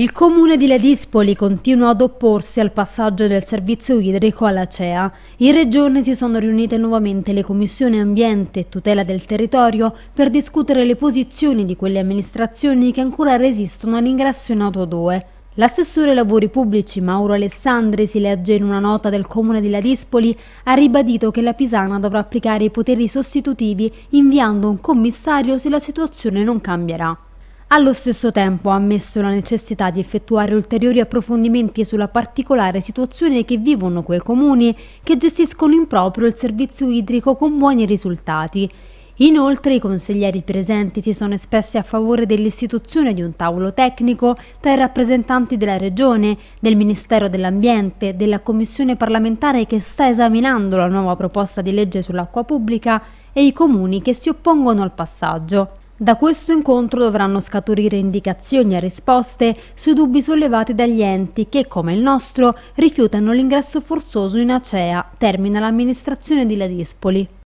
Il comune di Ladispoli continua ad opporsi al passaggio del servizio idrico alla CEA. In regione si sono riunite nuovamente le commissioni ambiente e tutela del territorio per discutere le posizioni di quelle amministrazioni che ancora resistono all'ingresso in Auto 2. L'assessore lavori pubblici Mauro Alessandri, si legge in una nota del comune di Ladispoli, ha ribadito che la Pisana dovrà applicare i poteri sostitutivi inviando un commissario se la situazione non cambierà. Allo stesso tempo ha ammesso la necessità di effettuare ulteriori approfondimenti sulla particolare situazione che vivono quei comuni che gestiscono in proprio il servizio idrico con buoni risultati. Inoltre i consiglieri presenti si sono espressi a favore dell'istituzione di un tavolo tecnico tra i rappresentanti della Regione, del Ministero dell'Ambiente, della Commissione parlamentare che sta esaminando la nuova proposta di legge sull'acqua pubblica e i comuni che si oppongono al passaggio. Da questo incontro dovranno scaturire indicazioni e risposte sui dubbi sollevati dagli enti che, come il nostro, rifiutano l'ingresso forzoso in Acea, termina l'amministrazione di Ladispoli.